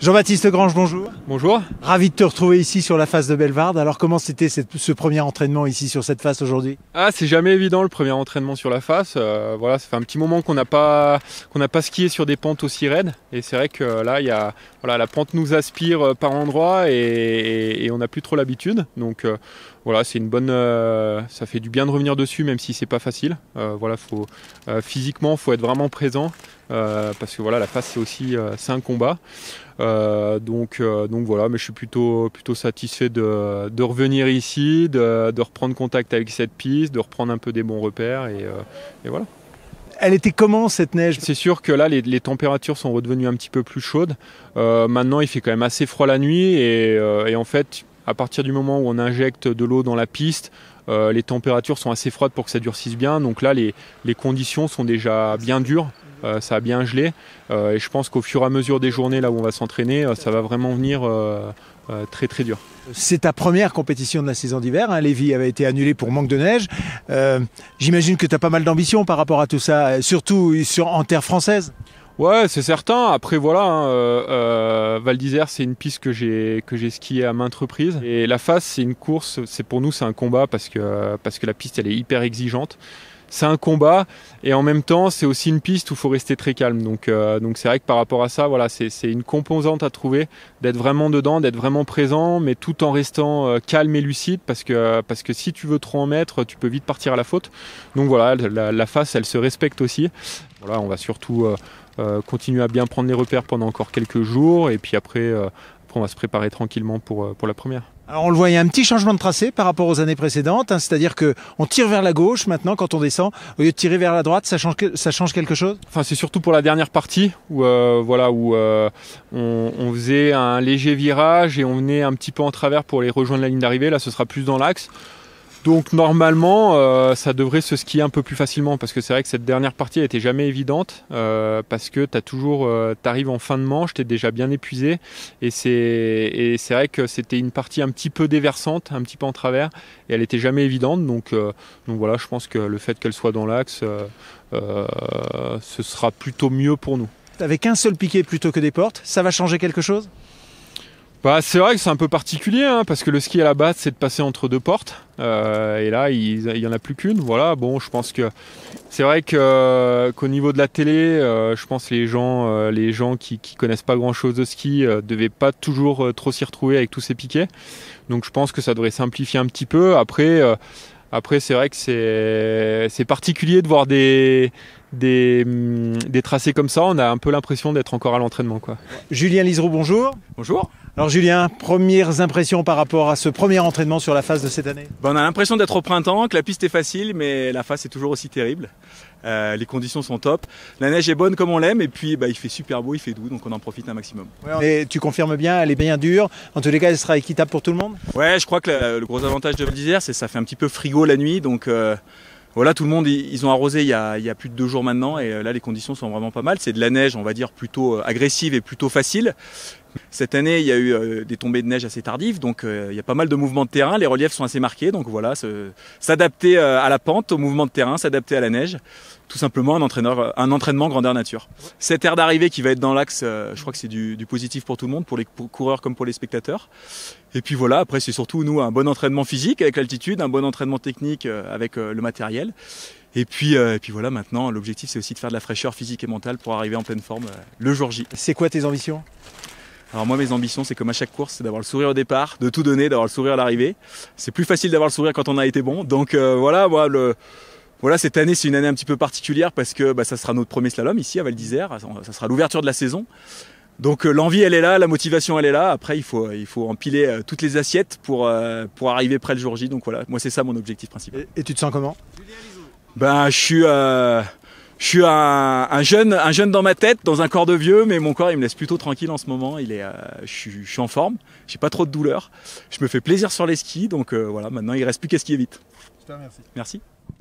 Jean-Baptiste Grange, bonjour. Bonjour. Ravi de te retrouver ici sur la face de Bellevarde. Alors comment c'était ce premier entraînement ici sur cette face aujourd'hui Ah, c'est jamais évident le premier entraînement sur la face. Euh, voilà, ça fait un petit moment qu'on n'a pas qu'on n'a pas skié sur des pentes aussi raides. Et c'est vrai que euh, là, il y a voilà, la pente nous aspire euh, par endroits et, on n'a plus trop l'habitude. Donc voilà, c'est une bonne. ça fait du bien de revenir dessus, même si c'est pas facile. voilà, faut physiquement, faut être vraiment présent. Euh, parce que voilà, la face c'est aussi euh, c'est un combat. Euh, donc, donc voilà, mais je suis plutôt, plutôt satisfait de, de revenir ici, de, de, reprendre contact avec cette piste, de reprendre un peu des bons repères et, voilà elle était comment cette neige C'est sûr que là, les, températures sont redevenues un petit peu plus chaudes. maintenant, il fait quand même assez froid la nuit et, en fait, à partir du moment où on injecte de l'eau dans la piste, les températures sont assez froides pour que ça durcisse bien. Donc là, les conditions sont déjà bien dures. Euh, ça a bien gelé. Euh, et je pense qu'au fur et à mesure des journées là où on va s'entraîner, euh, ça va vraiment venir très très dur. C'est ta première compétition de la saison d'hiver. Hein. Lévis avait été annulée pour manque de neige. J'imagine que tu as pas mal d'ambition par rapport à tout ça, surtout en terre française. Ouais, c'est certain. Après, voilà, hein, Val d'Isère, c'est une piste que j'ai que skiée à maintes reprises. Et la face, c'est une course. C'est pour nous, c'est un combat parce que parce que la piste, elle est hyper exigeante c'est un combat et en même temps c'est aussi une piste où il faut rester très calme. Donc euh, donc c'est vrai que par rapport à ça, voilà, c'est une composante à trouver d'être vraiment dedans, d'être vraiment présent, mais tout en restant euh, calme et lucide parce que parce que si tu veux trop en mettre, tu peux vite partir à la faute. Donc voilà, la, la face elle se respecte aussi. Voilà, on va surtout euh, euh, continuer à bien prendre les repères pendant encore quelques jours et puis après, euh, on va se préparer tranquillement euh, pour, la première. Alors on le voyait un petit changement de tracé par rapport aux années précédentes, hein, c'est-à-dire que on tire vers la gauche maintenant quand on descend, au lieu de tirer vers la droite, ça change, quelque chose Enfin, c'est surtout pour la dernière partie où voilà où on, on, faisait un léger virage et on venait un petit peu en travers pour les rejoindre la ligne d'arrivée. Là, ce sera plus dans l'axe. Donc normalement, euh, ça devrait se skier un peu plus facilement parce que c'est vrai que cette dernière partie n'était jamais évidente euh, parce que t'as toujours, euh, t'arrives en fin de manche, t'es déjà bien épuisé et c'est vrai que c'était une partie un petit peu déversante, un petit peu en travers et elle n'était jamais évidente. Donc donc voilà, je pense que le fait qu'elle soit dans l'axe, ce sera plutôt mieux pour nous. Avec un seul piqué plutôt que des portes, ça va changer quelque chose bah, c'est vrai que c'est un peu particulier hein, parce que le ski à la base c'est de passer entre deux portes euh, et là il, n'y y en a plus qu'une. Voilà, bon, je pense que c'est vrai que qu'au niveau de la télé, euh, je pense les gens, euh, les gens qui, qui, connaissent pas grand chose de ski devaient pas toujours trop s'y retrouver avec tous ces piquets. Donc je pense que ça devrait simplifier un petit peu. Après, après c'est vrai que c'est c'est particulier de voir des Hum, des, tracés comme ça, on a un peu l'impression d'être encore à l'entraînement. Quoi. Julien Liseroux, bonjour. Bonjour. Alors Julien, premières impressions par rapport à ce premier entraînement sur la phase de cette année ben, On a l'impression d'être au printemps, que la piste est facile, mais la face est toujours aussi terrible. Euh, les conditions sont top. La neige est bonne comme on l'aime, et puis ben, il fait super beau, il fait doux, donc on en profite un maximum. et tu confirmes bien, elle est bien dure. En tous les cas, elle sera équitable pour tout le monde Ouais, je crois que le, gros avantage de Val c'est que ça fait un petit peu frigo la nuit, donc... Euh, voilà, tout le monde, ils ont arrosé il y, a, il y, a, plus de deux jours maintenant et euh, là les conditions sont vraiment pas mal. C'est de la neige, on va dire, plutôt euh, agressive et plutôt facile. Cette année, il y a eu euh, des tombées de neige assez tardives, donc euh, il y a pas mal de mouvements de terrain. Les reliefs sont assez marqués, donc voilà, s'adapter euh, à la pente, au mouvement de terrain, s'adapter à la neige. Tout simplement un, entraîneur, un entraînement grandeur nature. Cette aire d'arrivée qui va être dans l'axe, je crois que c'est du, positif pour tout le monde, pour les coureurs comme pour les spectateurs. Et puis voilà, après c'est surtout nous un bon entraînement physique avec l'altitude, un bon entraînement technique avec le matériel. Et puis, puis voilà, maintenant, l'objectif, c'est aussi de faire de la fraîcheur physique et mentale pour arriver en pleine forme le jour J. C'est quoi tes ambitions alors moi, mes ambitions, c'est comme à chaque course, c'est d'avoir le sourire au départ, de tout donner, d'avoir le sourire à l'arrivée. C'est plus facile d'avoir le sourire quand on a été bon. Donc euh, voilà, moi le voilà, cette année, c'est une année un petit peu particulière parce que bah, ça sera notre premier slalom ici à Val d'Isère. Ça sera l'ouverture de la saison. Donc euh, l'envie, elle est là, la motivation, elle est là. Après, il faut, il faut empiler euh, toutes les assiettes pour, pour arriver près le jour J. Donc voilà, moi, c'est ça mon objectif principal. Et, tu te sens comment Ben, je suis je suis un, jeune, un jeune dans ma tête, dans un corps de vieux, mais mon corps il me laisse plutôt tranquille en ce moment. Il est, euh, je, suis en forme, j'ai pas trop de douleurs, je me fais plaisir sur les skis, donc euh, voilà, maintenant il reste plus qu'à skier vite. Super, merci. Merci.